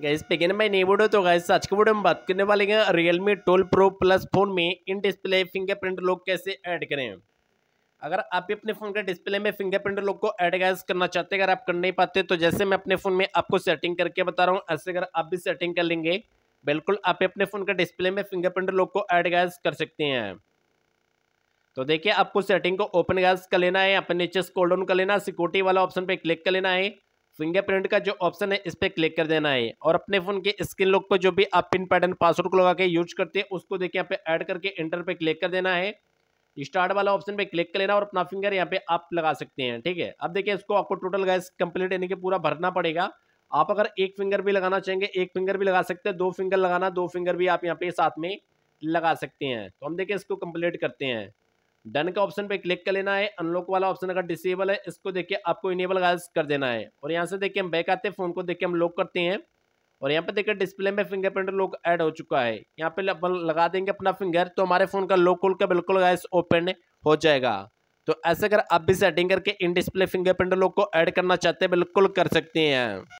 gas pagan भाई नहीं बोलो तो गैस आज के बोर्ड में बात करने वाले हैं Realme twelve pro plus phone में इन डिस्प्ले फिंगरप्रिंट लॉक कैसे ऐड करें अगर आप भी अपने फ़ोन के डिस्प्ले में फिंगरप्रिंट लॉक को ऐड गैस करना चाहते हैं अगर आप कर नहीं पाते तो जैसे मैं अपने फ़ोन में आपको सेटिंग करके बता रहा हूँ ऐसे अगर आप भी सेटिंग कर लेंगे बिल्कुल आप अपने फ़ोन के डिस्प्ले में फिंगरप्रिंट लॉक को ऐड गैस कर सकते हैं तो देखिए आपको सेटिंग को ओपन गैस कर लेना है अपने नीचे स्कोल डाउन कर लेना सिक्योरिटी वाला ऑप्शन पर क्लिक कर लेना है फिंगरप्रिंट का जो ऑप्शन है इस पर क्लिक कर देना है और अपने फोन के स्क्रीन लॉक पर जो भी आप पिन पैटर्न पासवर्ड को लगा के यूज करते हैं उसको देखिए यहाँ पे ऐड करके एंटर पे क्लिक कर देना है स्टार्ट वाला ऑप्शन पे क्लिक कर लेना और अपना फिंगर यहाँ पे आप लगा सकते हैं ठीक है अब देखिए इसको आपको टोटल गैस कंप्लीट यानी कि पूरा भरना पड़ेगा आप अगर एक फिंगर भी लगाना चाहेंगे एक फिंगर भी लगा सकते हैं दो फिंगर लगाना दो फिंगर भी आप यहाँ पे साथ में लगा सकते हैं तो हम देखिए इसको कंप्लीट करते हैं डन का ऑप्शन पे क्लिक कर लेना है अनलॉक वाला ऑप्शन अगर डिसेबल है इसको देखिए आपको इनेबल कर देना है और यहाँ से देखिए हम बैक आते हैं फ़ोन को देखिए हम लॉक करते हैं और यहाँ पे देखिए डिस्प्ले में फिंगरप्रिंट लॉक ऐड हो चुका है यहाँ पे लगा देंगे अपना फिंगर तो हमारे फ़ोन का लॉक खोल कर बिल्कुल गैस ओपन हो जाएगा तो ऐसे अगर आप भी सेटिंग करके इन डिस्प्ले फिंगरप्रिंट लॉक को ऐड करना चाहते हैं बिल्कुल कर सकते हैं